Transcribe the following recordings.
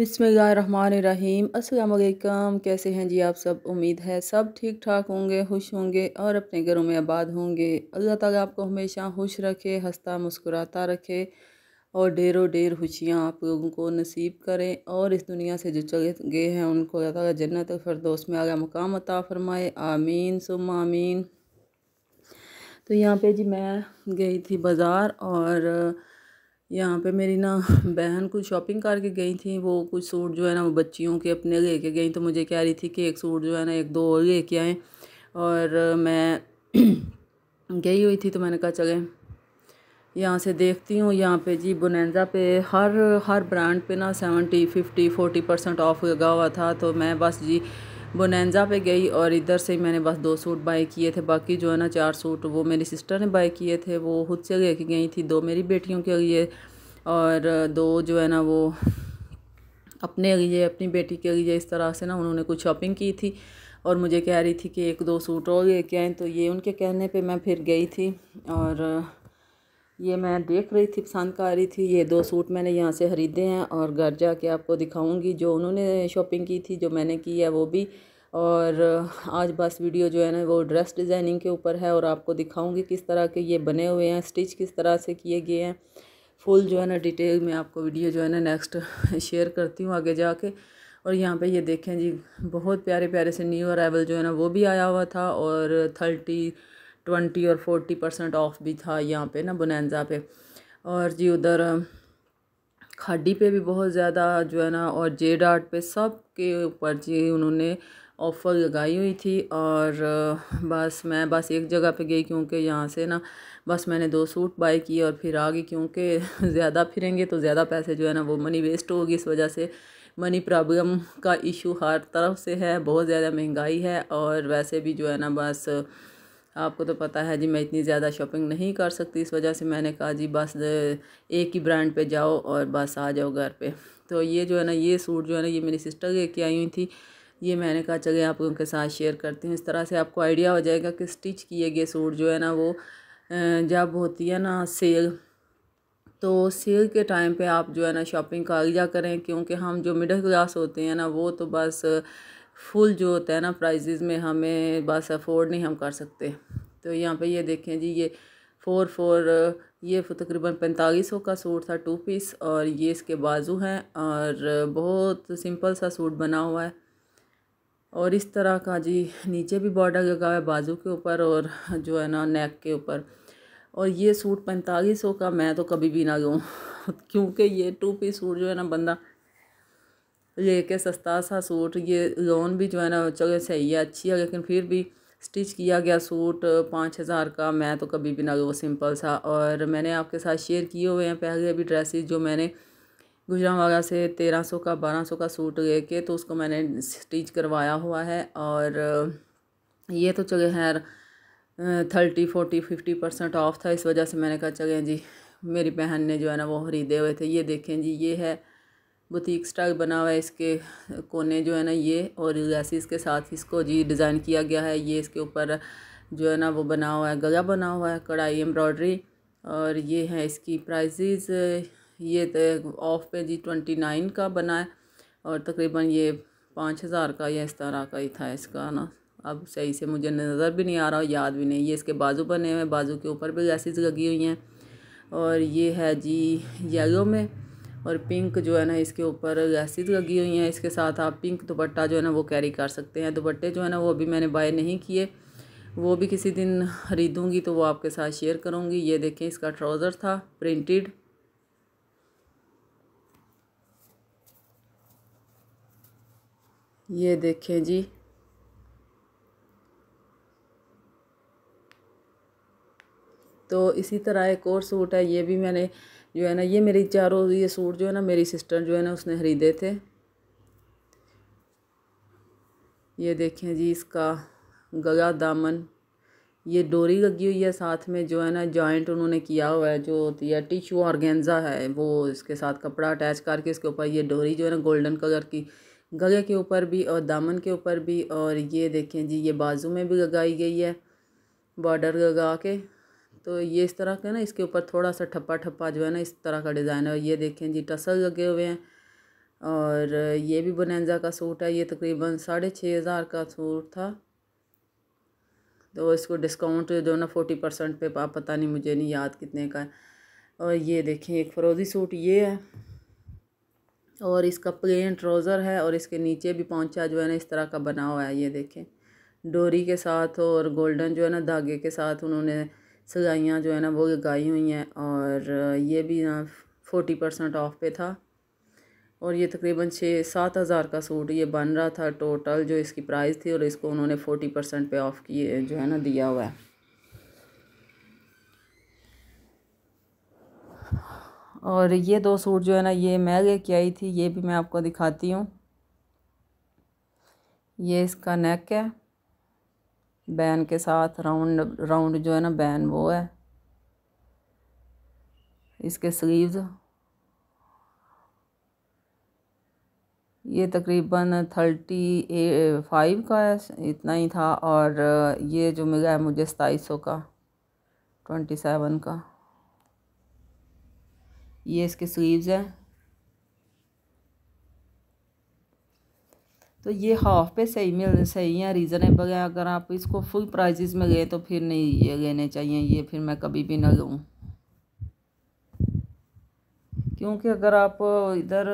बिसमीम असलकम कैसे हैं जी आप सब उम्मीद है सब ठीक ठाक होंगे खुश होंगे और अपने घरों में आबाद होंगे अल्लाह ताला आपको हमेशा खुश रखे हंसता मुस्कुराता रखे और ढेरों ढेर खुशियाँ आप लोगों को नसीब करें और इस दुनिया से जो चले गए हैं उनको अल्लाह ताला जन्नत और फरदोस में आगे मकाम अता फ़रमाए आमीन सुम आमीन तो यहाँ पर जी मैं गई थी बाज़ार और यहाँ पे मेरी ना बहन कुछ शॉपिंग करके गई थी वो कुछ सूट जो है ना वो बच्चियों के अपने लेके गई तो मुझे कह रही थी कि एक सूट जो है ना एक दो और लेके आएँ और मैं गई हुई थी तो मैंने कहा चले यहाँ से देखती हूँ यहाँ पे जी बुनैजा पे हर हर ब्रांड पे ना seventy fifty forty percent off लगा हुआ था तो मैं बस जी बोनेंजा पे गई और इधर से मैंने बस दो सूट बाई किए थे बाकी जो है ना चार सूट वो मेरी सिस्टर ने बाई किए थे वो खुद से लेके गई थी दो मेरी बेटियों के लिए और दो जो है ना वो अपने लिए अपनी बेटी के लिए इस तरह से ना उन्होंने कुछ शॉपिंग की थी और मुझे कह रही थी कि एक दो सूट और लेके आएँ तो ये उनके कहने पर मैं फिर गई थी और ये मैं देख रही थी पसंद आ रही थी ये दो सूट मैंने यहाँ से ख़रीदे हैं और घर जा के आपको दिखाऊंगी जो उन्होंने शॉपिंग की थी जो मैंने की है वो भी और आज बस वीडियो जो है ना वो ड्रेस डिज़ाइनिंग के ऊपर है और आपको दिखाऊंगी किस तरह के ये बने हुए हैं स्टिच किस तरह से किए गए हैं फुल जो है ना डिटेल में आपको वीडियो जो है ना नेक्स्ट शेयर करती हूँ आगे जा और यहाँ पर ये देखें जी बहुत प्यारे प्यारे से न्यू अरावल जो है ना वो भी आया हुआ था और थर्टी ट्वेंटी और फोर्टी परसेंट ऑफ भी था यहाँ पे ना बुनैजा पे और जी उधर खाडी पे भी बहुत ज़्यादा जो है ना और जे डाट पे सब के ऊपर जी उन्होंने ऑफ़र लगाई हुई थी और बस मैं बस एक जगह पे गई क्योंकि यहाँ से ना बस मैंने दो सूट बाई किए और फिर आ गई क्योंकि ज़्यादा फिरेंगे तो ज़्यादा पैसे जो है ना वो मनी वेस्ट होगी इस वजह से मनी प्रॉब्लम का इशू हर तरफ से है बहुत ज़्यादा महंगाई है और वैसे भी जो है ना बस आपको तो पता है जी मैं इतनी ज़्यादा शॉपिंग नहीं कर सकती इस वजह से मैंने कहा जी बस एक ही ब्रांड पे जाओ और बस आ जाओ घर पे तो ये जो है ना ये सूट जो है ना ये मेरी सिस्टर लेके आई हुई थी ये मैंने कहा चले आप उनके साथ शेयर करती हूँ इस तरह से आपको आइडिया हो जाएगा कि स्टिच किए गए सूट जो है ना वो जब होती है ना सेल तो सेल के टाइम पे आप जो है ना शॉपिंग कर लिया करें क्योंकि हम जो मिडिल क्लास होते हैं ना वो तो बस फुल जो होता है ना प्राइजेज़ में हमें बस अफोर्ड नहीं हम कर सकते तो यहाँ पे ये देखें जी ये फोर फोर ये तकरीबन पैंतालीस सौ का सूट था टू पीस और ये इसके बाजू हैं और बहुत सिंपल सा सूट बना हुआ है और इस तरह का जी नीचे भी बॉर्डर लगा हुआ है बाजू के ऊपर और जो है ना नेक के ऊपर और ये सूट पैंतालीस सौ का मैं तो कभी भी ना लूँ क्योंकि ये टू पीस सूट जो है ना बंदा लेके सस्ता सा सूट ये लोन भी जो है ना चलो सही है अच्छी है लेकिन फिर भी स्टिच किया गया सूट पाँच हज़ार का मैं तो कभी भी ना लो सिंपल सा और मैंने आपके साथ शेयर किए हुए हैं पहले भी ड्रेसेस जो मैंने गुजरावाला से तेरह सौ का बारह सौ का सूट लेके तो उसको मैंने स्टिच करवाया हुआ है और ये तो चले खैर thirty forty fifty percent off था इस वजह से मैंने कहा चले जी मेरी बहन ने जो है ना वो ख़रीदे हुए थे ये देखें जी ये है बुटीक स्टाइल बना हुआ है इसके कोने जो है ना ये और लैसिस के साथ इसको जी डिज़ाइन किया गया है ये इसके ऊपर जो है ना वो बना हुआ है गला बना हुआ है कढ़ाई एम्ब्रॉयडरी और ये है इसकी प्राइजेज ये तो ऑफ पे जी ट्वेंटी नाइन का बना है और तकरीबन ये पाँच हज़ार का या इस तरह का ही था इसका ना अब सही से मुझे नज़र भी नहीं आ रहा और याद भी नहीं ये इसके बाजू बने हुए हैं बाजू के ऊपर भी लैसेज लगी हुई हैं और ये है जी येलो में और पिंक जो है ना इसके ऊपर गैसेज लगी हुई हैं इसके साथ आप पिंक दुपट्टा जो है ना वो कैरी कर सकते हैं दुपट्टे जो है ना वो अभी मैंने बाय नहीं किए वो भी किसी दिन ख़रीदूँगी तो वो आपके साथ शेयर करूँगी ये देखें इसका ट्राउज़र था प्रिंटेड ये देखें जी तो इसी तरह एक और सूट है ये भी मैंने जो है ना ये मेरी चारों ये सूट जो है ना मेरी सिस्टर जो है ना उसने ख़रीदे थे ये देखें जी इसका गगा दामन ये डोरी लगी हुई है साथ में जो है ना जॉइंट उन्होंने किया हुआ है जो होती है टिशू ऑर्गेन्जा है वो इसके साथ कपड़ा अटैच करके इसके ऊपर ये डोरी जो है ना गोल्डन कलर की गले के ऊपर भी और दामन के ऊपर भी और ये देखें जी ये बाजू में भी लगाई गई है बॉर्डर लगा के तो ये इस तरह का ना इसके ऊपर थोड़ा सा ठप्पा ठप्पा जो है ना इस तरह का डिज़ाइन है और ये देखें जी टसल लगे हुए हैं और ये भी बनेंजा का सूट है ये तकरीबन साढ़े छः हज़ार का सूट था तो इसको डिस्काउंट जो ना फोर्टी परसेंट पे आप पता नहीं मुझे नहीं याद कितने का है और ये देखें एक फ़रोज़ी सूट ये है और इसका प्लेन ट्राउज़र है और इसके नीचे भी पहुँचा जो है ना इस तरह का बना हुआ है ये देखें डोरी के साथ और गोल्डन जो है ना धागे के साथ उन्होंने सजाइयाँ जो है ना वो गाई हुई हैं और ये भी ना फोटी परसेंट ऑफ पे था और ये तकरीबन छः सात हज़ार का सूट ये बन रहा था टोटल जो इसकी प्राइस थी और इसको उन्होंने फ़ोटी परसेंट पे ऑफ़ किए जो है ना दिया हुआ है और ये दो सूट जो है ना ये मैं लेके आई थी ये भी मैं आपको दिखाती हूँ ये इसका नेक है बैन के साथ राउंड राउंड जो है ना बैन वो है इसके स्लीव्स ये तकरीबन थर्टी ए फाइव का है इतना ही था और ये जो मिला है मुझे सताईस सौ का ट्वेंटी सेवन का ये इसके स्लीव्स हैं तो ये हाफ पे सही मिल सही हैं रीज़नेबल हैं अगर आप इसको फुल प्राइजेस में गए तो फिर नहीं ये लेने चाहिए ये फिर मैं कभी भी ना लूँ क्योंकि अगर आप इधर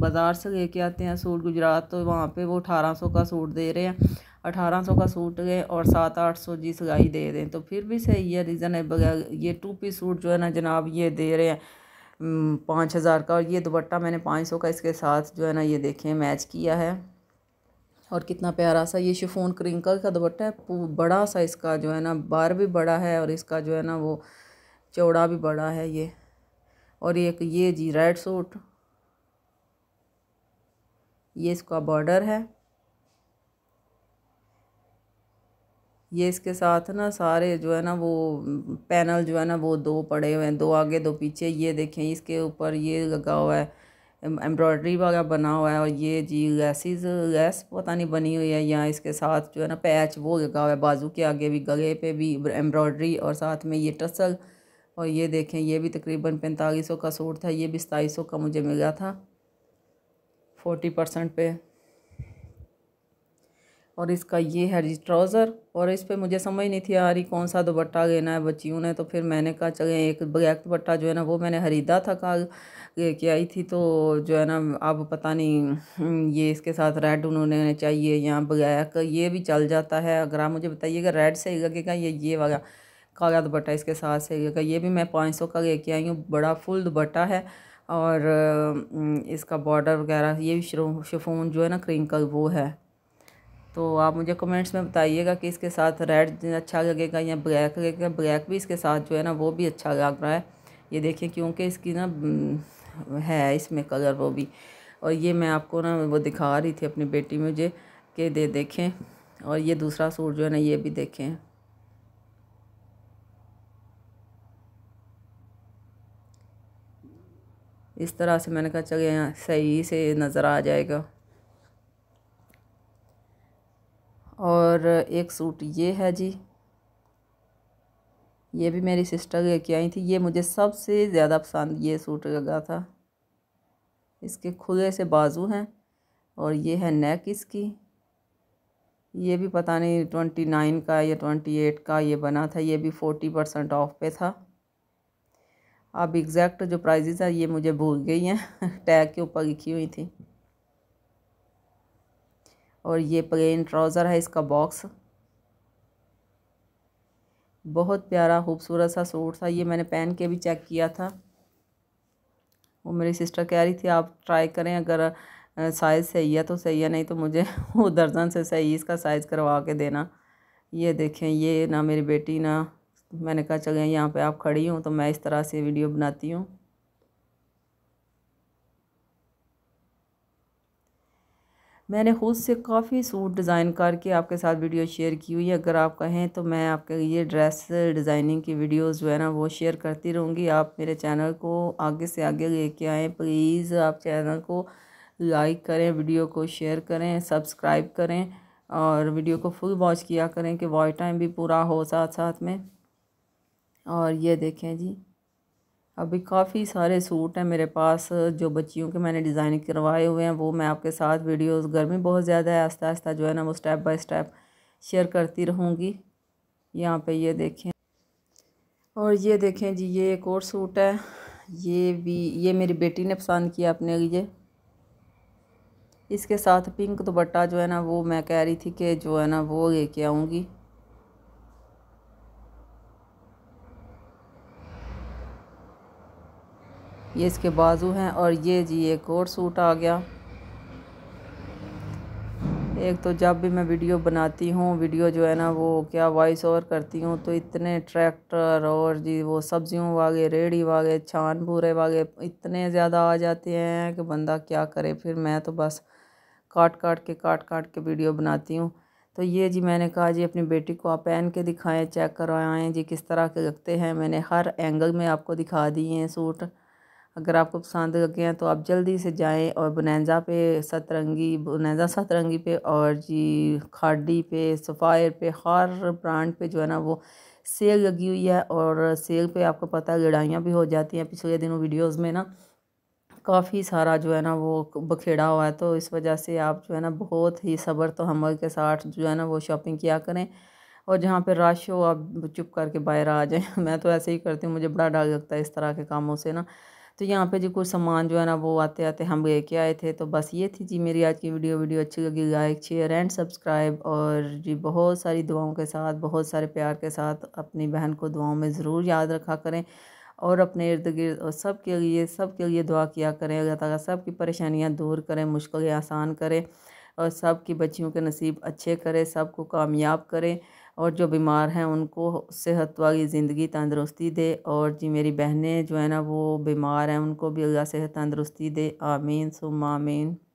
बाज़ार से लेके आते हैं सूट गुजरात तो वहाँ पे वो अठारह सौ का सूट दे रहे हैं अठारह सौ का सूट गए और सात आठ सौ जी सिलाई दे दें तो फिर भी सही है रीज़नेबल है ये टू पी सूट जो है ना जनाब ये दे रहे हैं पाँच हज़ार का और ये दुपट्टा मैंने पाँच सौ का इसके साथ जो है ना ये देखें मैच किया है और कितना प्यारा सा ये शिफोन क्रिंकल का दुपट्टा है बड़ा सा इसका जो है ना बार भी बड़ा है और इसका जो है ना वो चौड़ा भी बड़ा है ये और एक ये जी रेड सूट ये इसका बॉर्डर है ये इसके साथ ना सारे जो है ना वो पैनल जो है ना वो दो पड़े हुए हैं दो आगे दो पीछे ये देखें इसके ऊपर ये लगा हुआ है एम्ब्रॉयडरी वगैरह बना हुआ है और ये जी लेसिस गैस पता नहीं बनी हुई है यहाँ इसके साथ जो है ना पैच वो लगा हुआ है बाजू के आगे भी गले पे भी एम्ब्रॉयडरी और साथ में ये टसल और ये देखें ये भी तकरीबन पैंतालीस सौ का सूट था ये भी सताईस सौ का मुझे मिला था फोर्टी परसेंट पे और इसका ये है जी ट्राउज़र और इस पर मुझे समझ नहीं थी आ रही कौन सा दुपट्टा लेना है बच्चियों ने तो फिर मैंने कहा चले एक बगैक दुपट्टा जो है ना वो मैंने ख़रीदा था कहा लेके आई थी तो जो है ना अब पता नहीं हम्म, ये इसके साथ रेड उन्होंने चाहिए या बगैक ये भी चल जाता है अगर आप मुझे बताइएगा रेड से लगेगा ये ये वाला काला दुपट्टा इसके साथ से लगेगा ये भी मैं पाँच सौ का लेके आई हूँ बड़ा फुल दुपट्टा है और हम्म, इसका बॉर्डर वगैरह ये भी शिफोन जो है ना क्रीम का वो है तो आप मुझे कमेंट्स में बताइएगा कि इसके साथ रेड अच्छा लगेगा या ब्लैक लगेगा ब्लैक भी इसके साथ जो है ना वो भी अच्छा लग रहा है ये देखिए क्योंकि इसकी ना हम्म, है इसमें कलर वो भी और ये मैं आपको ना वो दिखा रही थी अपनी बेटी मुझे कि दे देखें और ये दूसरा सूट जो है ना ये भी देखें इस तरह से मैंने कहा चले यहाँ सही से नज़र आ जाएगा और एक सूट ये है जी ये भी मेरी सिस्टर लेके आई थी ये मुझे सबसे ज़्यादा पसंद ये सूट लगा था इसके खुले से बाजू हैं और ये है नेक इसकी ये भी पता नहीं ट्वेंटी नाइन का या ट्वेंटी एट का ये बना था ये भी फ़ोर्टी परसेंट ऑफ पे था अब एग्जैक्ट जो प्राइजेज़ है ये मुझे भूल गई हैं टैग के ऊपर लिखी हुई थी और ये प्लेन ट्राउज़र है इसका बॉक्स बहुत प्यारा खूबसूरत सा सूट था ये मैंने पहन के भी चेक किया था वो मेरी सिस्टर कह रही थी आप ट्राई करें अगर साइज़ सही है तो सही है नहीं तो मुझे वो दर्जन से सही इसका साइज़ करवा के देना ये देखें ये ना मेरी बेटी ना मैंने कहा चलें यहाँ पे आप खड़ी हूँ तो मैं इस तरह से वीडियो बनाती हूँ मैंने खुद से काफ़ी सूट डिज़ाइन करके आपके साथ वीडियो शेयर की हुई है अगर आप कहें तो मैं आपके ये ड्रेस डिज़ाइनिंग की वीडियोस जो है ना वो शेयर करती रहूँगी आप मेरे चैनल को आगे से आगे लेके आएँ प्लीज़ आप चैनल को लाइक करें वीडियो को शेयर करें सब्सक्राइब करें और वीडियो को फुल वॉच किया करें कि वॉच टाइम भी पूरा हो साथ साथ में और ये देखें जी अभी काफ़ी सारे सूट हैं मेरे पास जो बच्चियों के मैंने डिज़ाइन करवाए हुए हैं वो मैं आपके साथ वीडियोस गर्मी बहुत ज़्यादा है आस्ता आस्ता जो है ना वो स्टेप बाय स्टेप शेयर करती रहूँगी यहाँ पे ये देखें और ये देखें जी ये एक और सूट है ये भी ये मेरी बेटी ने पसंद किया अपने लिए इसके साथ पिंक दुपट्टा जो है ना वो मैं कह रही थी कि जो है ना वो लेके आऊँगी ये इसके बाजू हैं और ये जी एक और सूट आ गया एक तो जब भी मैं वीडियो बनाती हूँ वीडियो जो है ना वो क्या वॉइस ओवर करती हूँ तो इतने ट्रैक्टर और जी वो सब्जियों वागे रेड़ी वागे छान भूरे वागे इतने ज़्यादा आ जाते हैं कि बंदा क्या करे फिर मैं तो बस काट काट के काट काट के वीडियो बनाती हूँ तो ये जी मैंने कहा जी अपनी बेटी को आप पहन के दिखाएँ चेक करवाएँ जी किस तरह के लगते हैं मैंने हर एंगल में आपको दिखा दिए हैं सूट अगर आपको पसंद लगे हैं तो आप जल्दी से जाएं और बुनैजा पे सतरंगी बुनैजा सतरंगी पे और जी खाडी पे सफ़ायर पे हर ब्रांड पे जो है ना वो सेल लगी हुई है और सेल पे आपको पता है लड़ाइयाँ भी हो जाती हैं पिछले दिनों वीडियोस में ना काफ़ी सारा जो है ना वो बखेड़ा हुआ है तो इस वजह से आप जो है ना बहुत ही सब्र तो हमल के साथ जो है ना वो शॉपिंग किया करें और जहाँ पे रश हो आप चुप करके बाहर आ जाएं मैं तो ऐसे ही करती हूँ मुझे बड़ा डर लगता है इस तरह के कामों से ना तो यहाँ पे जो कुछ सामान जो है ना वो आते आते हम लेके आए थे तो बस ये थी जी मेरी आज की वीडियो वीडियो अच्छी लगी लाइक शेयर एंड सब्सक्राइब और जी बहुत सारी दुआओं के साथ बहुत सारे प्यार के साथ अपनी बहन को दुआओं में ज़रूर याद रखा करें और अपने इर्द गिर्द और सब के लिए सब के लिए दुआ किया करें अल्लाह ताला सब की परेशानियाँ दूर करें मुश्किलें आसान करें और सब की बच्चियों के नसीब अच्छे करें सबको कामयाब करें और जो बीमार हैं उनको सेहत वाली ज़िंदगी तंदुरुस्ती दे और जी मेरी बहनें जो है ना वो बीमार हैं उनको भी अल्लाह सेहत तंदुरुस्ती दे आमीन सुम आमीन